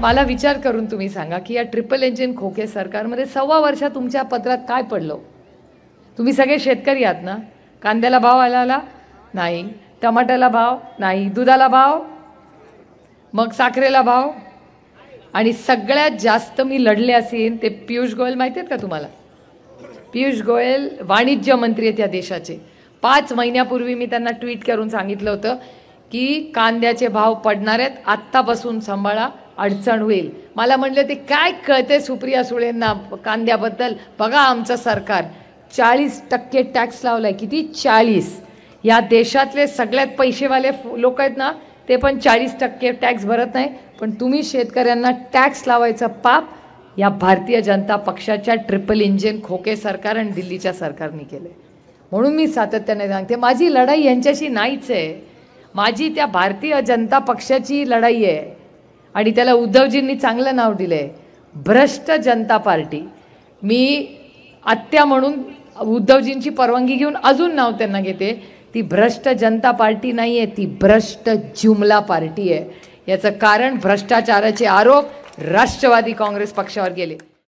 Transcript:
मला विचार करून तुम्ही सांगा की या ट्रिपल इंजिन खोके सरकारमध्ये सव्वा वर्षात तुमच्या पत्रात काय पडलं तुम्ही सगळे शेतकरी आहात ना कांद्याला भाव आला आला नाही टमाट्याला भाव नाही दुधाला भाव मग साखरेला भाव आणि सगळ्यात जास्त मी लढले असेन ते पियुष गोयल माहिती आहेत का तुम्हाला पियुष गोयल वाणिज्य मंत्री आहेत या देशाचे पाच महिन्यापूर्वी मी त्यांना ट्विट करून सांगितलं होतं की कांद्याचे भाव पडणार आहेत आत्तापासून सांभाळा अडचण होईल मला म्हणलं ते काय कळते सुप्रिया सुळेंना कांद्याबद्दल बघा आमचं सरकार चाळीस टक्के टॅक्स लावला आहे किती चाळीस या देशातले सगळ्यात पैसेवाले लोक आहेत ना ते पण चाळीस टक्के टॅक्स भरत नाही पण तुम्ही शेतकऱ्यांना टॅक्स लावायचं पाप या भारतीय जनता पक्षाच्या ट्रिपल इंजिन खोके सरकार आणि दिल्लीच्या सरकारने केलं म्हणून मी सातत्याने सांगते माझी लढाई यांच्याशी नाहीच आहे माझी त्या भारतीय जनता पक्षाची लढाई आहे आणि त्याला उद्धवजींनी चांगलं नाव दिलं आहे भ्रष्ट जनता पार्टी मी आत्या म्हणून उद्धवजींची परवानगी घेऊन अजून नाव त्यांना घेते ती भ्रष्ट जनता पार्टी नाही आहे ती भ्रष्ट जुमला पार्टी आहे याचं कारण भ्रष्टाचाराचे आरोप राष्ट्रवादी काँग्रेस पक्षावर गेले